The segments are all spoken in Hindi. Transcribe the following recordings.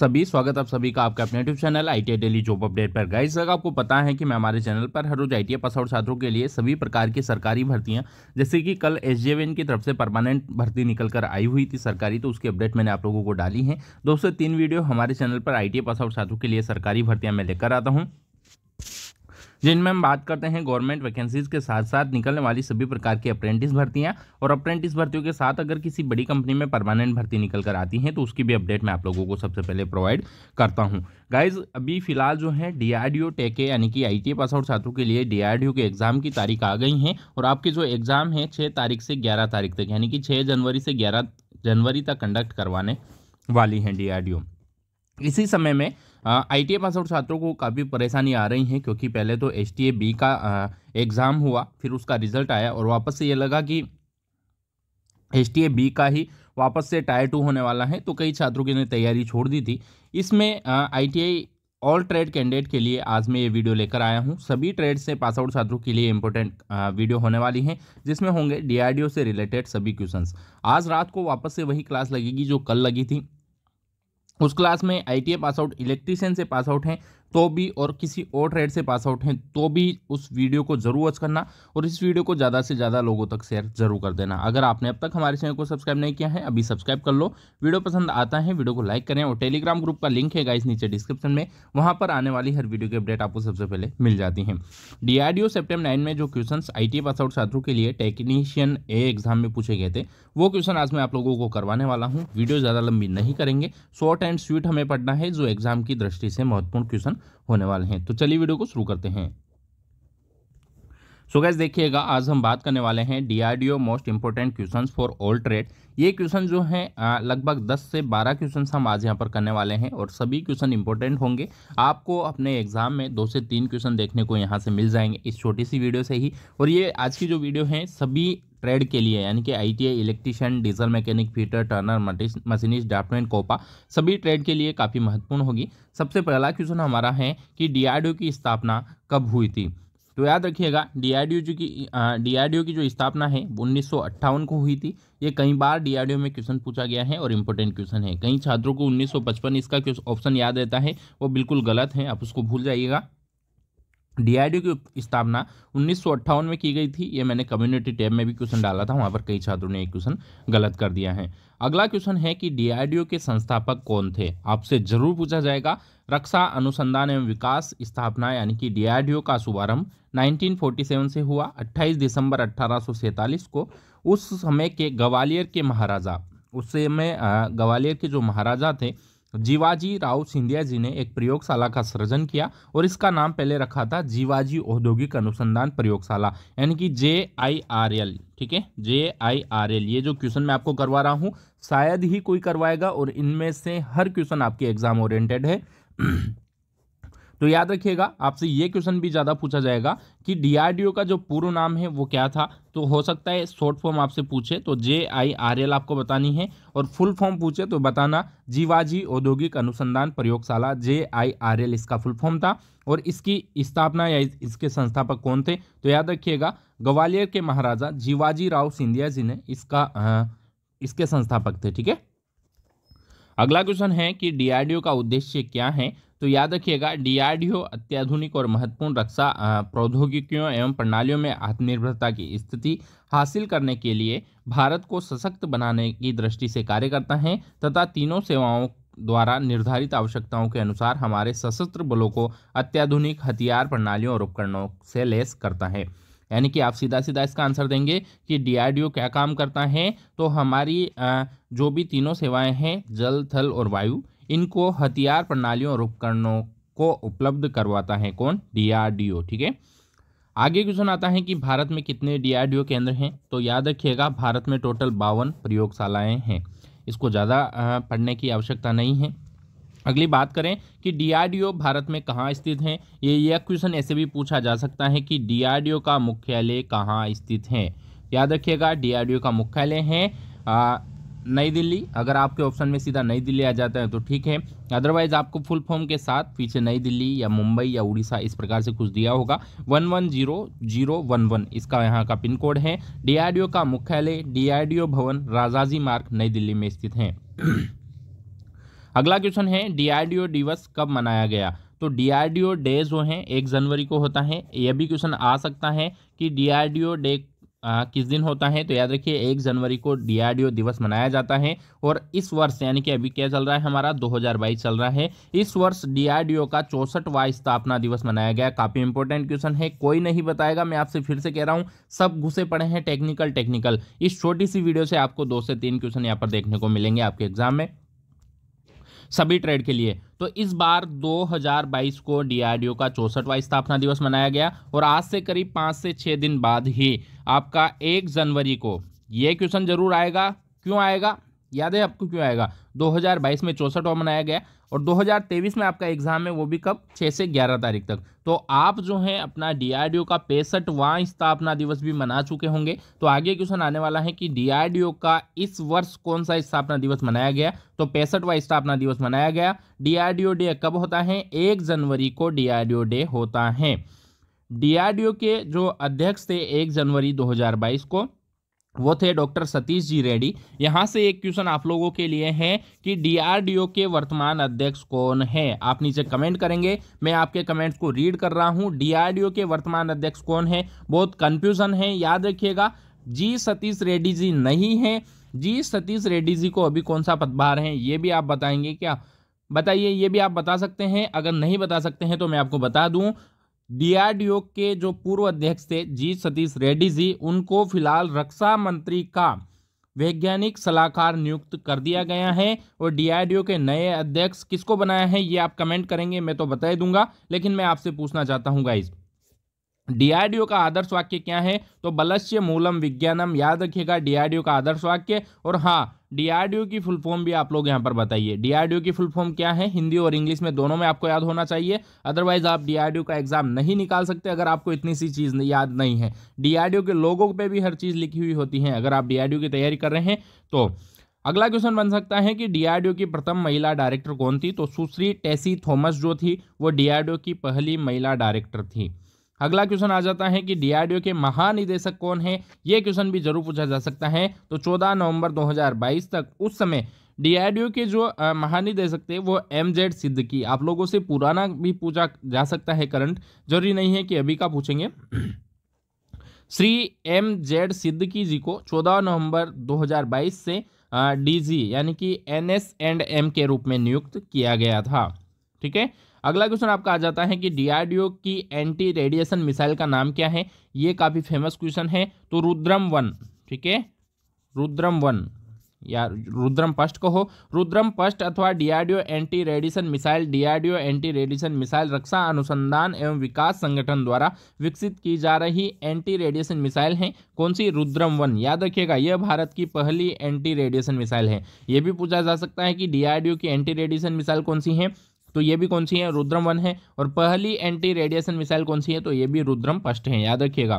सभी स्वागत आप सभी का आपका अपने YouTube channel I daily job update पर गाइस अगर आपको पता है कि मैं हमारे चैनल पर हर रोज आई टी पास आउट छात्रों के लिए सभी प्रकार की सरकारी भर्तियां जैसे कि कल एस की तरफ से परमानेंट भर्ती निकल कर आई हुई थी सरकारी तो उसकी अपडेट मैंने आप लोगों को डाली है दो से तीन वीडियो हमारे चैनल पर आई पास आउट छात्रों के लिए सरकारी भर्तियाँ मैं लेकर आता हूँ जिनमें हम बात करते हैं गवर्नमेंट वैकेंसीज के साथ साथ निकलने वाली सभी प्रकार की अप्रेंटिस भर्तियां और अप्रेंटिस भर्तियों के साथ अगर किसी बड़ी कंपनी में परमानेंट भर्ती निकल कर आती हैं तो उसकी भी अपडेट मैं आप लोगों को सबसे पहले प्रोवाइड करता हूँ गाइज अभी फिलहाल जो है डीआरडीओ टेके e यानी कि आई e पास आउट छात्रों के लिए डीआरडीओ के एग्जाम की तारीख आ गई है और आपके जो एग्जाम है छः तारीख से ग्यारह तारीख तक यानी कि छः जनवरी से ग्यारह जनवरी तक कंडक्ट करवाने वाली हैं डी इसी समय में आई पास आउट छात्रों को काफ़ी परेशानी आ रही है क्योंकि पहले तो एस बी का एग्ज़ाम हुआ फिर उसका रिजल्ट आया और वापस से ये लगा कि एस बी का ही वापस से टायर टू होने वाला है तो कई छात्रों की ने तैयारी छोड़ दी थी इसमें I T I all trade candidate के लिए आज मैं ये वीडियो लेकर आया हूँ सभी ट्रेड से पास आउट छात्रों के लिए इंपॉर्टेंट वीडियो होने वाली है जिसमें होंगे डी से रिलेटेड सभी क्वेश्चन आज रात को वापस से वही क्लास लगेगी जो कल लगी थी उस क्लास में आई पास आउट इलेक्ट्रीशियन से पास आउट हैं तो भी और किसी और ट्रेड से पास आउट हैं तो भी उस वीडियो को ज़रूर वॉच करना और इस वीडियो को ज़्यादा से ज़्यादा लोगों तक शेयर जरूर कर देना अगर आपने अब तक हमारे चैनल को सब्सक्राइब नहीं किया है अभी सब्सक्राइब कर लो वीडियो पसंद आता है वीडियो को लाइक करें और टेलीग्राम ग्रुप का लिंक है गाइस नीचे डिस्क्रिप्शन में वहाँ पर आने वाली हर वीडियो की अपडेट आपको सबसे पहले मिल जाती है डीआरडीओ सेप्टेम्बर नाइन में जो क्वेश्चन आई पास आउट छात्रों के लिए टेक्नीशियन ए एग्जाम में पूछे गए थे वो क्वेश्चन आज मैं आप लोगों को करवाने वाला हूँ वीडियो ज़्यादा लंबी नहीं करेंगे शॉर्ट एंड स्वीट हमें पढ़ना है जो एग्जाम की दृष्टि से महत्वपूर्ण क्वेश्चन क्वेश्चन होने वाले हैं तो चलिए वीडियो को शुरू करते हैं सो गैस देखिएगा आज हम बात करने वाले हैं DRDO most important questions for all trade ये क्वेश्चन जो हैं लगभग 10 से 12 क्वेश्चंस हम आज यहाँ पर करने वाले हैं और सभी क्वेश्चन इंपॉर्टेंट होंगे आपको अपने एग्जाम में दो से तीन क्वेश्चन देखने को यहाँ से मिल जाएंगे इस छोटी सी वीडियो से ही और ये आज की जो वीडियो है सभी ट्रेड के लिए यानी कि ITI electrician diesel mechanic fitter turner machinist draftman COPA सभी ट्रेड के लिए काफ़ी महत्वपूर्ण होगी सबसे पहला क्वेश्चन हमारा है कि डी की स्थापना कब हुई थी तो याद रखिएगा डीआरडीओ जो की डीआरडीओ की जो स्थापना है उन्नीस को हुई थी ये कई बार डीआरडीओ में क्वेश्चन पूछा गया है और इंपॉर्टेंट क्वेश्चन है कई छात्रों को 1955 इसका ऑप्शन याद रहता है वो बिल्कुल गलत है आप उसको भूल जाइएगा डीआईडी की स्थापना उन्नीस में की गई थी ये मैंने कम्युनिटी टैब में भी क्वेश्चन डाला था वहाँ पर कई छात्रों ने एक क्वेश्चन गलत कर दिया है अगला क्वेश्चन है कि डीआईडीओ के संस्थापक कौन थे आपसे जरूर पूछा जाएगा रक्षा अनुसंधान एवं विकास स्थापना यानी कि डीआरडीओ का शुभारंभ 1947 से हुआ 28 दिसंबर अट्ठारह को उस समय के ग्वालियर के महाराजा उस समय ग्वालियर के जो महाराजा थे जीवाजी राव सिंधिया जी ने एक प्रयोगशाला का सृजन किया और इसका नाम पहले रखा था जीवाजी औद्योगिक अनुसंधान प्रयोगशाला यानी कि जे आई आर एल ठीक है जे आई आर एल ये जो क्वेश्चन मैं आपको करवा रहा हूँ शायद ही कोई करवाएगा और इनमें से हर क्वेश्चन आपके एग्जाम ओरिएंटेड है तो याद रखिएगा आपसे ये क्वेश्चन भी ज़्यादा पूछा जाएगा कि डीआरडीओ का जो पूर्व नाम है वो क्या था तो हो सकता है शॉर्ट फॉर्म आपसे पूछे तो जे आई आर एल आपको बतानी है और फुल फॉर्म पूछे तो बताना जीवाजी औद्योगिक अनुसंधान प्रयोगशाला जे आई आर एल इसका फुल फॉर्म था और इसकी स्थापना या इसके संस्थापक कौन थे तो याद रखिएगा ग्वालियर के महाराजा जीवाजी राव सिंधिया जी ने इसका आ, इसके संस्थापक थे ठीक है अगला क्वेश्चन है कि डीआरडीओ का उद्देश्य क्या है तो याद रखिएगा डीआरडीओ अत्याधुनिक और महत्वपूर्ण रक्षा प्रौद्योगिकियों एवं प्रणालियों में आत्मनिर्भरता की स्थिति हासिल करने के लिए भारत को सशक्त बनाने की दृष्टि से कार्य करता है तथा तीनों सेवाओं द्वारा निर्धारित आवश्यकताओं के अनुसार हमारे सशस्त्र बलों को अत्याधुनिक हथियार प्रणालियों और उपकरणों से लैस करता है यानी कि आप सीधा सीधा इसका आंसर देंगे कि डीआरडीओ क्या काम करता है तो हमारी जो भी तीनों सेवाएं हैं जल थल और वायु इनको हथियार प्रणालियों और उपकरणों को उपलब्ध करवाता है कौन डीआरडीओ ठीक है आगे क्वेश्चन आता है कि भारत में कितने डीआरडीओ केंद्र हैं तो याद रखिएगा भारत में टोटल बावन प्रयोगशालाएँ हैं इसको ज़्यादा पढ़ने की आवश्यकता नहीं है अगली बात करें कि डीआरडीओ भारत में कहाँ स्थित हैं ये यह क्वेश्चन ऐसे भी पूछा जा सकता है कि डीआरडीओ का मुख्यालय कहाँ स्थित है याद रखिएगा डीआरडीओ का मुख्यालय है नई दिल्ली अगर आपके ऑप्शन में सीधा नई दिल्ली आ जाता है तो ठीक है अदरवाइज आपको फुल फॉर्म के साथ पीछे नई दिल्ली या मुंबई या उड़ीसा इस प्रकार से कुछ दिया होगा one one zero zero one one इसका यहाँ का पिन कोड है डीआरडीओ का मुख्यालय डीआरडीओ भवन राजाजी मार्ग नई दिल्ली में स्थित है अगला क्वेश्चन है डीआरडीओ दिवस कब मनाया गया तो डीआरडीओ डे जो है एक जनवरी को होता है यह भी क्वेश्चन आ सकता है कि डीआरडीओ डे आ, किस दिन होता है तो याद रखिए एक जनवरी को डीआरडीओ दिवस मनाया जाता है और इस वर्ष यानी कि अभी क्या चल रहा है हमारा 2022 चल रहा है इस वर्ष डीआरडीओ का वाय स्थापना दिवस मनाया गया काफ़ी इंपॉर्टेंट क्वेश्चन है कोई नहीं बताएगा मैं आपसे फिर से कह रहा हूँ सब घुसे पड़े हैं टेक्निकल टेक्निकल इस छोटी सी वीडियो से आपको दो से तीन क्वेश्चन यहाँ पर देखने को मिलेंगे आपके एग्जाम में सभी ट्रेड के लिए तो इस बार 2022 को डीआरडीओ का चौसठवा स्थापना दिवस मनाया गया और आज से करीब पाँच से छः दिन बाद ही आपका एक जनवरी को ये क्वेश्चन जरूर आएगा क्यों आएगा याद है आपको क्यों आएगा 2022 में चौसठवा बनाया गया और 2023 में आपका एग्जाम है वो भी कब 6 से 11 तारीख तक तो आप जो है अपना डीआरडीओ का पैंसठवां स्थापना दिवस भी मना चुके होंगे तो आगे क्वेश्चन आने वाला है कि डीआरडीओ का इस वर्ष कौन सा स्थापना दिवस मनाया गया तो पैंसठवां स्थापना दिवस मनाया गया डी डे कब होता है एक जनवरी को डी डे होता है डी के जो अध्यक्ष थे एक जनवरी दो को वो थे डॉक्टर सतीश जी रेड्डी यहाँ से एक क्वेश्चन आप लोगों के लिए है कि डीआरडीओ के वर्तमान अध्यक्ष कौन है आप नीचे कमेंट करेंगे मैं आपके कमेंट्स को रीड कर रहा हूँ डीआरडीओ के वर्तमान अध्यक्ष कौन है बहुत कंफ्यूजन है याद रखिएगा जी सतीश रेड्डी जी नहीं है जी सतीश रेड्डी जी को अभी कौन सा पदभार है ये भी आप बताएंगे क्या बताइए ये भी आप बता सकते हैं अगर नहीं बता सकते हैं तो मैं आपको बता दूं डीआरडीओ के जो पूर्व अध्यक्ष थे जी सतीश रेड्डी जी उनको फिलहाल रक्षा मंत्री का वैज्ञानिक सलाहकार नियुक्त कर दिया गया है और डीआरडीओ के नए अध्यक्ष किसको बनाया है ये आप कमेंट करेंगे मैं तो बता दूंगा लेकिन मैं आपसे पूछना चाहता हूँ गाइज़ डीआरडीओ का आदर्श वाक्य क्या है तो बलस्य मूलम विज्ञानम याद रखिएगा डीआरडीओ का आदर्श वाक्य और हाँ डीआरडीओ की फुल फॉर्म भी आप लोग यहाँ पर बताइए डीआरडीओ की फुल फॉर्म क्या है हिंदी और इंग्लिश में दोनों में आपको याद होना चाहिए अदरवाइज आप डीआरडीओ का एग्जाम नहीं निकाल सकते अगर आपको इतनी सी चीज़ याद नहीं है डीआरडीओ के लोगों पर भी हर चीज़ लिखी हुई होती है अगर आप डीआरडीओ की तैयारी कर रहे हैं तो अगला क्वेश्चन बन सकता है कि डीआरडीओ की प्रथम महिला डायरेक्टर कौन थी तो सुश्री टेसी थॉमस जो थी वो डीआरडीओ की पहली महिला डायरेक्टर थी अगला क्वेश्चन आ जाता है कि डीआरडीओ के महानिदेशक कौन है यह क्वेश्चन भी जरूर पूछा जा सकता है तो 14 नवंबर 2022 तक उस समय डीआरडीओ के जो महानिदेशक थे वो एम जेड की आप लोगों से पुराना भी पूछा जा सकता है करंट जरूरी नहीं है कि अभी का पूछेंगे श्री एम जेड सिद्दकी जी को 14 नवंबर 2022 से डीजी यानी कि एनएस एंड एम के रूप में नियुक्त किया गया था ठीक है अगला क्वेश्चन आपका आ जाता है कि डीआरडीओ की एंटी रेडिएशन मिसाइल का नाम क्या है ये काफ़ी फेमस क्वेश्चन है तो रुद्रम वन ठीक है रुद्रम वन या रुद्रम पस्ट कहो रुद्रम पस्ट अथवा DRDO anti radiation missile DRDO anti radiation missile रक्षा अनुसंधान एवं विकास संगठन द्वारा विकसित की जा रही एंटी रेडिएशन मिसाइल है कौन सी रुद्रम वन याद रखिएगा यह भारत की पहली एंटी रेडिएशन मिसाइल है यह भी पूछा जा सकता है कि डीआरडीओ की एंटी रेडिएशन मिसाइल कौन सी है तो ये भी कौन सी है रुद्रम वन है और पहली एंटी रेडिएशन मिसाइल कौन सी है तो ये भी रुद्रम फर्स्ट है याद रखिएगा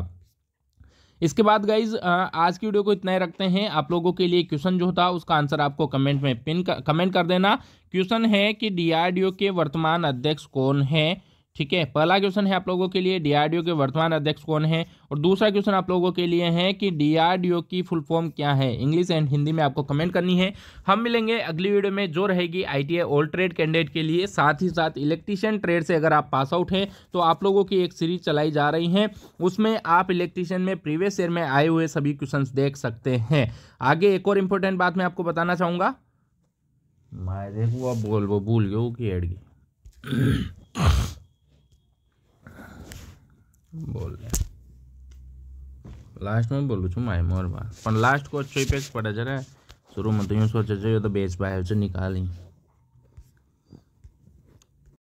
इसके बाद गाइज आज की वीडियो को इतना ही रखते हैं आप लोगों के लिए क्वेश्चन जो था उसका आंसर आपको कमेंट में पिन कर, कमेंट कर देना क्वेश्चन है कि डीआरडीओ के वर्तमान अध्यक्ष कौन है ठीक है पहला क्वेश्चन है आप लोगों के लिए डीआरडीओ के वर्तमान अध्यक्ष कौन है और दूसरा क्वेश्चन आप लोगों के लिए है कि डीआरडीओ की फुल फॉर्म क्या है इंग्लिश एंड हिंदी में आपको कमेंट करनी है हम मिलेंगे अगली वीडियो में जो रहेगी आईटीआई ओल्ड ट्रेड कैंडिडेट के लिए साथ ही साथ इलेक्ट्रीशियन ट्रेड से अगर आप पास आउट हैं तो आप लोगों की एक सीरीज चलाई जा रही है उसमें आप इलेक्ट्रीशियन में प्रीवियस ईयर में आए हुए सभी क्वेश्चन देख सकते हैं आगे एक और इम्पोर्टेंट बात मैं आपको बताना चाहूँगा मैं देखो आप बोल वो भूल गए वो की एड બોલે લાસ્ટમાં બોલું છું માય મોરમાં પણ લાસ્ટ કોચ છો પેજ પડે છે ને શરૂમાં તો હું સોચે છે તો બેચ બાય છે નીકાળી